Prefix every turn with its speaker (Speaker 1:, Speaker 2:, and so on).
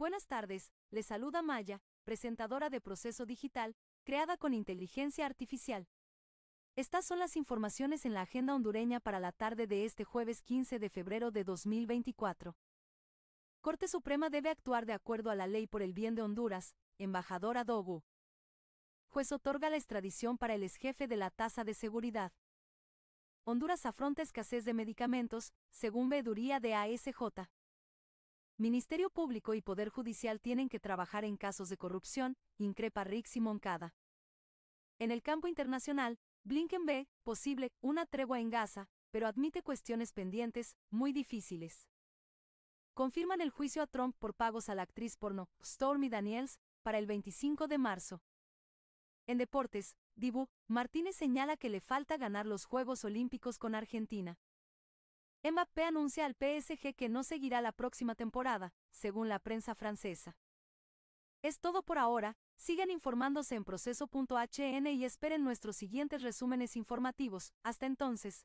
Speaker 1: Buenas tardes, les saluda Maya, presentadora de Proceso Digital, creada con inteligencia artificial. Estas son las informaciones en la agenda hondureña para la tarde de este jueves 15 de febrero de 2024. Corte Suprema debe actuar de acuerdo a la ley por el bien de Honduras, embajadora Dogu. Juez otorga la extradición para el exjefe de la tasa de seguridad. Honduras afronta escasez de medicamentos, según veeduría de ASJ. Ministerio Público y Poder Judicial tienen que trabajar en casos de corrupción, increpa Rix y Moncada. En el campo internacional, Blinken ve, posible, una tregua en Gaza, pero admite cuestiones pendientes, muy difíciles. Confirman el juicio a Trump por pagos a la actriz porno, Stormy Daniels, para el 25 de marzo. En deportes, Dibu, Martínez señala que le falta ganar los Juegos Olímpicos con Argentina. Mbappé anuncia al PSG que no seguirá la próxima temporada, según la prensa francesa. Es todo por ahora, sigan informándose en proceso.hn y esperen nuestros siguientes resúmenes informativos, hasta entonces.